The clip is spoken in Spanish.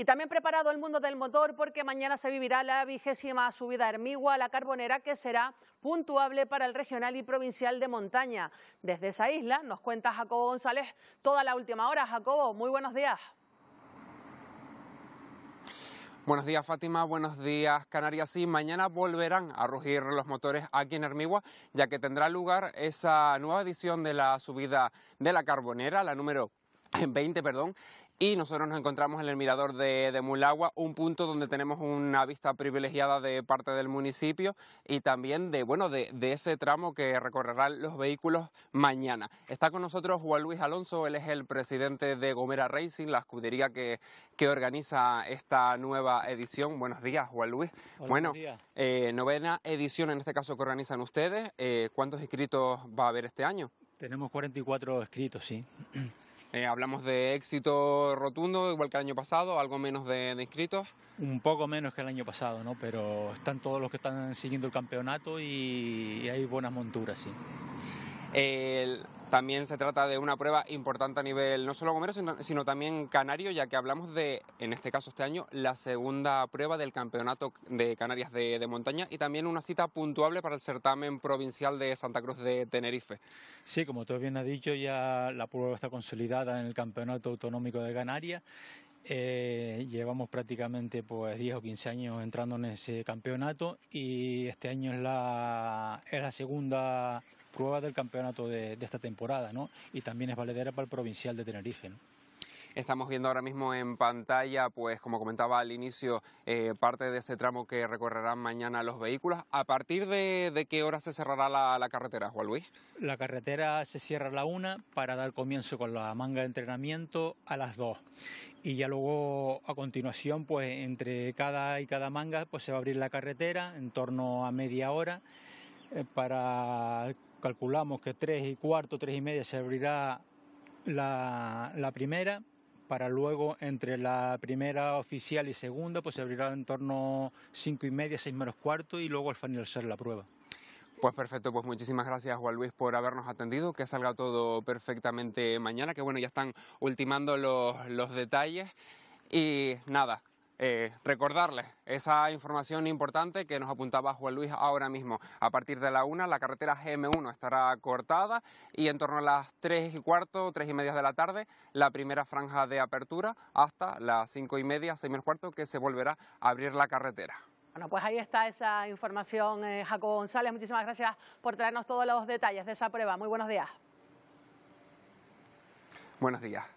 Y también preparado el mundo del motor porque mañana se vivirá la vigésima subida Hermigua la Carbonera que será puntuable para el regional y provincial de montaña. Desde esa isla nos cuenta Jacobo González toda la última hora. Jacobo, muy buenos días. Buenos días Fátima, buenos días Canarias. Sí, mañana volverán a rugir los motores aquí en Hermigua, ya que tendrá lugar esa nueva edición de la subida de la Carbonera, la número 20, perdón, y nosotros nos encontramos en el mirador de, Mulagua, un punto donde tenemos una vista privilegiada de parte del municipio y también de, bueno, de, ese tramo que recorrerán los vehículos mañana. Está con nosotros Juan Luis Alonso, él es el presidente de Gomera Racing, la escudería que, organiza esta nueva edición. Buenos días, Juan Luis. Buenos bueno, eh, novena edición en este caso que organizan ustedes. Eh, ¿Cuántos inscritos va a haber este año? Tenemos 44 inscritos, sí. Eh, hablamos de éxito rotundo, igual que el año pasado, algo menos de, inscritos. Un poco menos que el año pasado, ¿no? Pero están todos los que están siguiendo el campeonato y, hay buenas monturas, sí. También se trata de una prueba importante a nivel no solo gomero, sino, también canario, ya que hablamos de, en este caso este año, la segunda prueba del Campeonato de Canarias de, Montaña y también una cita puntuable para el certamen provincial de Santa Cruz de Tenerife. Sí, como tú bien has dicho, ya la prueba está consolidada en el Campeonato Autonómico de Canarias eh, llevamos prácticamente pues 10 o 15 años entrando en ese campeonato y este año es la, es la segunda prueba del campeonato de, esta temporada, ¿no? Y también es valedera para el provincial de Tenerife, Estamos viendo ahora mismo en pantalla, pues como comentaba al inicio, eh, parte de ese tramo que recorrerán mañana los vehículos. ¿A partir de, qué hora se cerrará la, la, carretera, Juan Luis? La carretera se cierra a la una para dar comienzo con la manga de entrenamiento a las dos. Y ya luego, a continuación, pues entre cada y cada manga, pues se va a abrir la carretera en torno a media hora. Eh, para calculamos que tres y cuarto, tres y media se abrirá la, primera, para luego entre la primera oficial y segunda pues se abrirá en torno cinco y media, seis menos cuarto y luego al finalizar la prueba. Pues perfecto, pues muchísimas gracias Juan Luis por habernos atendido, que salga todo perfectamente mañana, que bueno, ya están ultimando los, los detalles y nada, eh, recordarles esa información importante que nos apuntaba Juan Luis ahora mismo. A partir de la una, la carretera GM1 estará cortada y en torno a las tres y cuarto, tres y media de la tarde, la primera franja de apertura hasta las cinco y media, seis y cuarto, que se volverá a abrir la carretera. Bueno, pues ahí está esa información, eh, González. Muchísimas gracias por traernos todos los detalles de esa prueba. Muy buenos días. Buenos días.